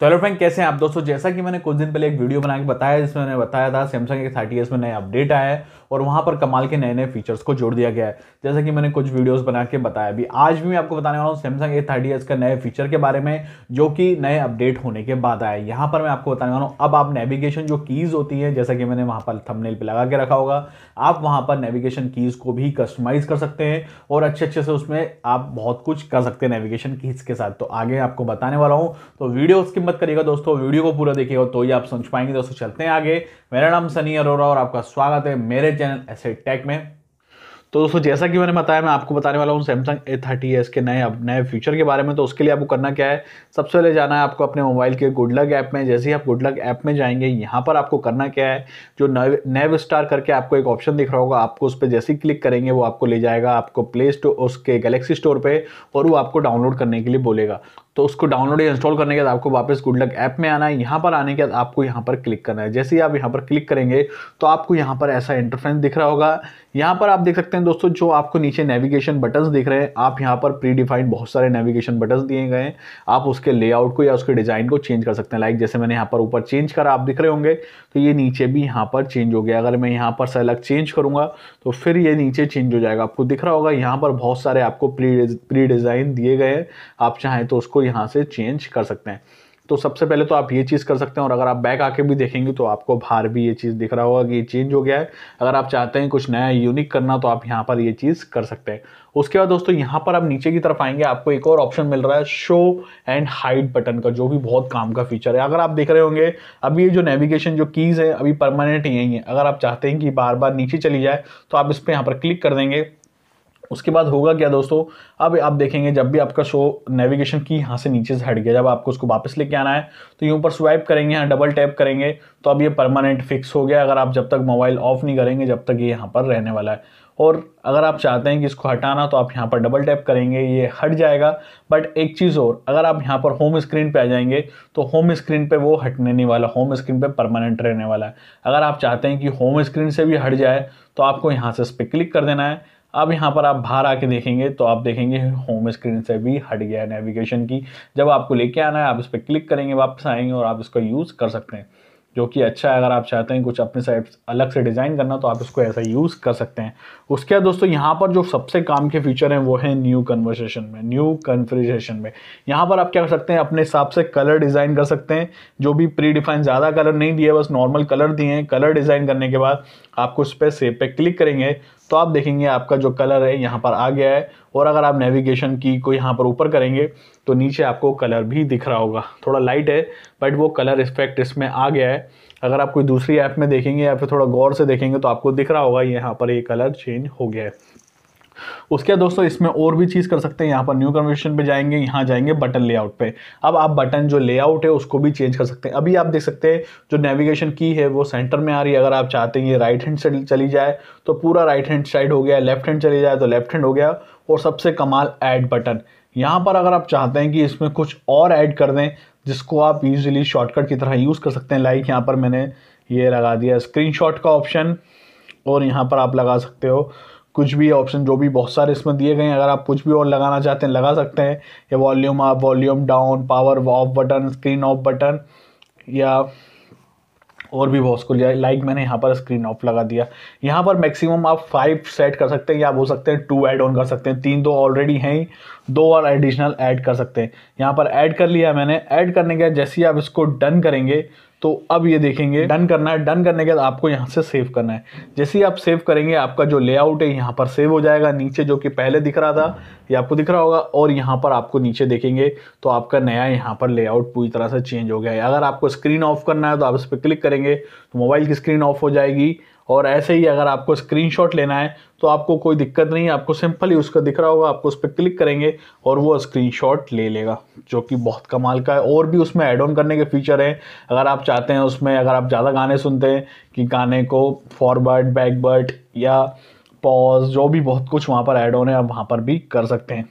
तो hello friend कैसे हैं आप दोस्तों जैसा कि मैंने कुछ दिन पहले एक वीडियो बना के बताया जिसमें मैंने बताया था सैमसंग के थर्टी एस में नया अपडेट आया है और वहाँ पर कमाल के नए नए फीचर्स को जोड़ दिया गया है जैसा कि मैंने कुछ वीडियोस बना के बताया अभी आज भी मैं आपको बताने वाला हूँ सैमसंग ए थर्टी एस का नए फीचर के बारे में जो कि नए अपडेट होने के बाद आया यहाँ पर मैं आपको बताने वाला हूँ अब आप नेविगेशन जो कीज़ होती है जैसा कि मैंने वहाँ पर थमनेल पर लगा के रखा होगा आप वहाँ पर नेविगेशन कीज़ को भी कस्टमाइज़ कर सकते हैं और अच्छे अच्छे से उसमें आप बहुत कुछ कर सकते हैं नेविगेशन कीज़ के साथ तो आगे आपको बताने वाला हूँ तो वीडियो उसकी मत करिएगा दोस्तों वीडियो को पूरा देखिएगा तो ही आप समझ पाएंगे दोस्तों चलते हैं आगे मेरा नाम सनी अरोरा और आपका स्वागत है मेरे चैनल एसेट टेक में तो दोस्तों जैसा कि मैंने बताया मैं आपको बताने वाला हूँ सैमसंग ए थर्टी एस के नए नए फीचर के बारे में तो उसके लिए आपको करना क्या है सबसे पहले जाना है आपको अपने मोबाइल के गुड ऐप में जैसे ही आप गुड ऐप में जाएंगे यहाँ पर आपको करना क्या है जो नव नेव स्टार करके आपको एक ऑप्शन दिख रहा होगा आपको उस पर जैसे ही क्लिक करेंगे वो आपको ले जाएगा आपको प्ले स्टोर उसके गैलेक्सी स्टोर पर और वो आपको डाउनलोड करने के लिए बोलेगा तो उसको डाउनलोड या इंस्टॉल करने के बाद आपको वापस गुड लक ऐप में आना है यहाँ पर आने के बाद आपको यहाँ पर क्लिक करना है जैसे ही आप यहाँ पर क्लिक करेंगे तो आपको यहाँ पर ऐसा इंटरफेंस दिख रहा होगा यहाँ पर आप देख सकते हैं दोस्तों जो आपको नीचे नेविगेशन बटन्स दिख रहे हैं आप यहाँ पर प्री डिफाइंड बहुत सारे नेविगेशन बटन्स दिए गए हैं आप उसके लेआउट को या उसके डिज़ाइन को चेंज कर सकते हैं लाइक जैसे मैंने यहाँ पर ऊपर चेंज करा आप दिख रहे होंगे तो ये नीचे भी यहाँ पर चेंज हो गया अगर मैं यहाँ पर सेलेक्ट चेंज करूँगा तो फिर ये नीचे चेंज हो जाएगा आपको दिख रहा होगा यहाँ पर बहुत सारे आपको प्री प्री डिज़ाइन दिए गए हैं आप चाहें तो उसको यहाँ से चेंज कर सकते हैं तो सबसे पहले तो आप ये चीज़ कर सकते हैं और अगर आप बैक आके भी देखेंगे तो आपको बाहर भी ये चीज़ दिख रहा होगा कि ये चेंज हो गया है अगर आप चाहते हैं कुछ नया यूनिक करना तो आप यहाँ पर ये चीज़ कर सकते हैं उसके बाद दोस्तों यहाँ पर आप नीचे की तरफ आएंगे आपको एक और ऑप्शन मिल रहा है शो एंड हाइड बटन का जो भी बहुत काम का फीचर है अगर आप देख रहे होंगे अभी ये जो नेविगेशन जो कीज़ है अभी परमानेंट यही है अगर आप चाहते हैं कि बार बार नीचे चली जाए तो आप इस पर यहाँ पर क्लिक कर देंगे उसके बाद होगा क्या दोस्तों अब आप देखेंगे जब भी आपका शो नेविगेशन की यहाँ से नीचे से हट गया जब आपको उसको वापस लेके आना है तो यूँ पर स्वाइप करेंगे यहाँ डबल टैप करेंगे तो अब ये परमानेंट फिक्स हो गया अगर आप जब तक मोबाइल ऑफ नहीं करेंगे जब तक ये यहाँ पर रहने वाला है और अगर आप चाहते हैं कि इसको हटाना तो आप यहाँ पर डबल टैप करेंगे ये हट जाएगा बट एक चीज़ और अगर आप यहाँ पर होम स्क्रीन पे आ जाएंगे तो होम स्क्रीन पे वो हटने नहीं वाला होम स्क्रीन पे परमानेंट रहने वाला है अगर आप चाहते हैं कि होम स्क्रीन से भी हट जाए तो आपको यहाँ से इस पर क्लिक कर देना है अब यहाँ पर आप बाहर आके देखेंगे तो आप देखेंगे होम स्क्रीन से भी हट गया है नेविगेशन की जब आपको लेके आना है आप इस पर क्लिक करेंगे वापस आएंगे और आप इसका यूज़ कर सकते हैं जो कि अच्छा है अगर आप चाहते हैं कुछ अपने साइड अलग से डिज़ाइन करना तो आप इसको ऐसा यूज़ कर सकते हैं उसके बाद दोस्तों यहाँ पर जो सबसे काम के फीचर हैं वो है न्यू कन्वर्सेशन में न्यू कन्फ्रिजेशन में यहाँ पर आप क्या कर सकते हैं अपने हिसाब से कलर डिज़ाइन कर सकते हैं जो भी प्री डिफाइन ज़्यादा कलर नहीं दिए बस नॉर्मल कलर दिए हैं कलर डिज़ाइन करने के बाद आपको उस पर सेब पे क्लिक करेंगे तो आप देखेंगे आपका जो कलर है यहाँ पर आ गया है और अगर आप नेविगेशन की को यहाँ पर ऊपर करेंगे तो नीचे आपको कलर भी दिख रहा होगा थोड़ा लाइट है बट वो कलर इफेक्ट इसमें आ गया है अगर आप कोई दूसरी ऐप में देखेंगे या फिर थोड़ा गौर से देखेंगे तो आपको दिख रहा होगा यहाँ पर ये कलर चेंज हो गया है उसके बाद दोस्तों इसमें और भी चीज़ कर सकते हैं यहाँ पर न्यू कन्वर्सेशन पे जाएंगे यहाँ जाएंगे बटन लेआउट पे अब आप बटन जो लेआउट है उसको भी चेंज कर सकते हैं अभी आप देख सकते हैं जो नेविगेशन की है वो सेंटर में आ रही है अगर आप चाहते हैं ये राइट हैंड साइड चली जाए तो पूरा राइट हैंड साइड हो गया लेफ्ट हैंड चली जाए तो लेफ्ट हैंड हो गया और सबसे कमाल ऐड बटन यहाँ पर अगर आप चाहते हैं कि इसमें कुछ और ऐड कर दें जिसको आप यूजली शॉर्टकट की तरह यूज़ कर सकते हैं लाइक यहाँ पर मैंने ये लगा दिया स्क्रीनशॉट का ऑप्शन और यहाँ पर आप लगा सकते हो कुछ भी ऑप्शन जो भी बहुत सारे इसमें दिए गए हैं अगर आप कुछ भी और लगाना चाहते हैं लगा सकते हैं या वॉल्यूम आप volume down power off button screen off button या और भी बहुत कुछ लाइक मैंने यहाँ पर स्क्रीन ऑफ लगा दिया यहाँ पर मैक्सिमम आप फाइव सेट कर सकते हैं या बोल सकते हैं टू ऐड ऑन कर सकते हैं तीन दो तो ऑलरेडी हैं ही दो और एडिशनल ऐड कर सकते हैं यहाँ पर ऐड कर लिया मैंने ऐड करने के बाद जैसे ही आप इसको डन करेंगे तो अब ये देखेंगे डन करना है डन करने के बाद आपको यहाँ से सेव करना है जैसे ही आप सेव करेंगे आपका जो लेआउट है यहाँ पर सेव हो जाएगा नीचे जो कि पहले दिख रहा था ये आपको दिख रहा होगा और यहाँ पर आपको नीचे देखेंगे तो आपका नया यहाँ पर लेआउट पूरी तरह से चेंज हो गया है अगर आपको स्क्रीन ऑफ करना है तो आप इस पर क्लिक करेंगे तो मोबाइल की स्क्रीन ऑफ हो जाएगी और ऐसे ही अगर आपको स्क्रीनशॉट लेना है तो आपको कोई दिक्कत नहीं है आपको सिंपल ही उसका दिख रहा होगा आपको उस पर क्लिक करेंगे और वो स्क्रीनशॉट ले लेगा जो कि बहुत कमाल का है और भी उसमें ऐड ऑन करने के फीचर हैं अगर आप चाहते हैं उसमें अगर आप ज़्यादा गाने सुनते हैं कि गाने को फॉरवर्ड बैकवर्ड या पॉज जो भी बहुत कुछ वहाँ पर ऐड ऑन है आप वहाँ पर भी कर सकते हैं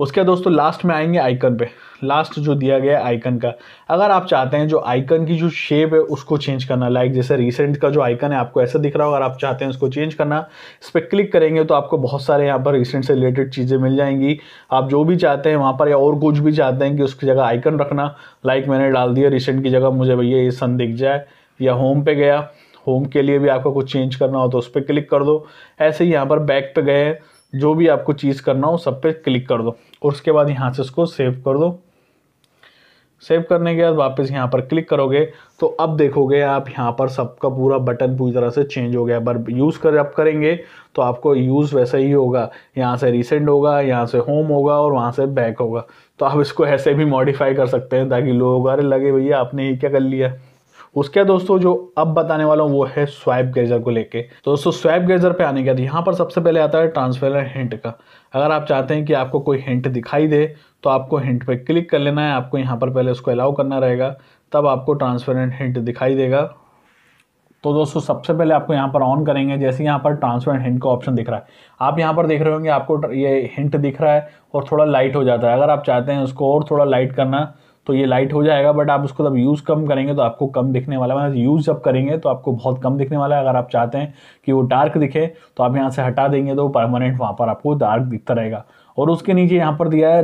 उसके बाद दोस्तों लास्ट में आएंगे आइकन पे लास्ट जो दिया गया आइकन का अगर आप चाहते हैं जो आइकन की जो शेप है उसको चेंज करना लाइक जैसे रिसेंट का जो आइकन है आपको ऐसा दिख रहा हो अगर आप चाहते हैं उसको चेंज करना इस पर क्लिक करेंगे तो आपको बहुत सारे यहाँ पर रिसेंट से रिलेटेड चीज़ें मिल जाएंगी आप जो भी चाहते हैं वहाँ पर या और कुछ भी चाहते हैं कि उसकी जगह आइकन रखना लाइक मैंने डाल दिया रिसेंट की जगह मुझे भैया ये सन दिख जाए या होम पे गया होम के लिए भी आपको कुछ चेंज करना हो तो उस पर क्लिक कर दो ऐसे ही यहाँ पर बैक पे गए जो भी आपको चीज़ करना हो सब पे क्लिक कर दो और उसके बाद यहाँ से उसको सेव कर दो सेव करने के बाद वापस यहाँ पर क्लिक करोगे तो अब देखोगे आप यहाँ पर सबका पूरा बटन पूरी तरह से चेंज हो गया पर यूज़ कर आप करेंगे तो आपको यूज़ वैसा ही होगा यहाँ से रिसेंट होगा यहाँ से होम होगा और वहाँ से बैक होगा तो आप इसको ऐसे भी मॉडिफाई कर सकते हैं ताकि लोग अरे लगे भैया आपने ये क्या कर लिया उसके दोस्तों जो अब बताने वाला हूँ वो है स्वाइप गेजर को लेके तो दोस्तों स्वाइप गेजर पे आने के बाद यहाँ पर सबसे पहले आता है ट्रांसफर हिंट का अगर आप चाहते हैं कि आपको कोई हिंट दिखाई दे तो आपको हिंट पे क्लिक कर लेना है आपको यहाँ पर पहले उसको अलाउ करना रहेगा तब आपको ट्रांसफेरेंट हिंट दिखाई देगा तो दोस्तों सबसे पहले आपको यहाँ पर ऑन करेंगे जैसे यहाँ पर ट्रांसफेरेंट हिंट का ऑप्शन दिख रहा है आप यहाँ पर देख रहे होंगे आपको ये हिंट दिख रहा है और थोड़ा लाइट हो जाता है अगर आप चाहते हैं उसको और थोड़ा लाइट करना तो ये लाइट हो जाएगा बट आप उसको जब यूज़ कम करेंगे तो आपको कम दिखने वाला है यूज़ मतलब जब करेंगे तो आपको बहुत कम दिखने वाला है अगर आप चाहते हैं कि वो डार्क दिखे तो आप यहाँ से हटा देंगे तो परमानेंट वहाँ पर आपको डार्क दिखता रहेगा और उसके नीचे यहाँ पर दिया है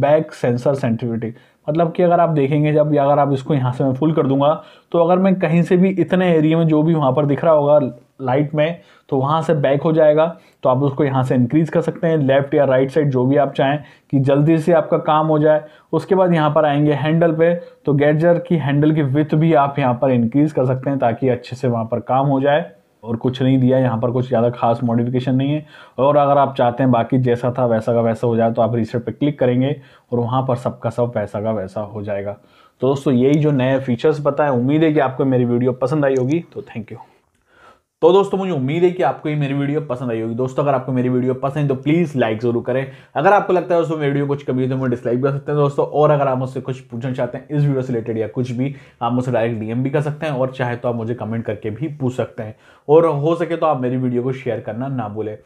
बैक सेंसर सेंसिटिविटी मतलब कि अगर आप देखेंगे जब या अगर आप इसको यहाँ से मैं फुल कर दूंगा तो अगर मैं कहीं से भी इतने एरिया में जो भी वहाँ पर दिख रहा होगा लाइट में तो वहाँ से बैक हो जाएगा तो आप उसको यहाँ से इंक्रीज़ कर सकते हैं लेफ़्ट या राइट साइड जो भी आप चाहें कि जल्दी से आपका काम हो जाए उसके बाद यहाँ पर आएंगे हैंडल पे तो गैजर की हैंडल की विथ भी आप यहाँ पर इंक्रीज़ कर सकते हैं ताकि अच्छे से वहाँ पर काम हो जाए और कुछ नहीं दिया यहाँ पर कुछ ज़्यादा खास मॉडिफिकेशन नहीं है और अगर आप चाहते हैं बाकी जैसा था वैसा का वैसा हो जाए तो आप रिसेट पर क्लिक करेंगे और वहाँ पर सबका सब वैसा का वैसा हो जाएगा तो दोस्तों यही जो नए फीचर्स बताएं उम्मीद है कि आपको मेरी वीडियो पसंद आई होगी तो थैंक यू तो दोस्तों मुझे उम्मीद है कि आपको ये मेरी वीडियो पसंद आई होगी दोस्तों अगर आपको मेरी वीडियो पसंद है तो प्लीज़ लाइक जरूर करें अगर आपको लगता है दोस्तों मेरी वीडियो कुछ कमी है तो मैं डिसलाइक कर सकते हैं दोस्तों और अगर आप मुझसे कुछ पूछना चाहते हैं इस वीडियो से रिलेटेड या कुछ भी आप मुझसे डायरेक्ट डीएम भी कर सकते हैं और चाहे तो आप मुझे कमेंट करके भी पूछ सकते हैं और हो सके तो आप मेरी वीडियो को शेयर करना ना भूलें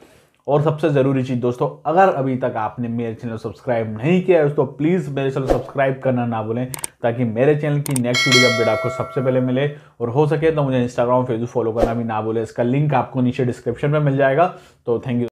और सबसे ज़रूरी चीज़ दोस्तों अगर अभी तक आपने मेरे चैनल सब्सक्राइब नहीं किया है तो प्लीज़ मेरे चैनल सब्सक्राइब करना ना भूलें ताकि मेरे चैनल की नेक्स्ट वीडियो अपडेट आपको सबसे पहले मिले और हो सके तो मुझे इंस्टाग्राम फेसबुक फॉलो करना भी ना भूलें इसका लिंक आपको नीचे डिस्क्रिप्शन में मिल जाएगा तो थैंक यू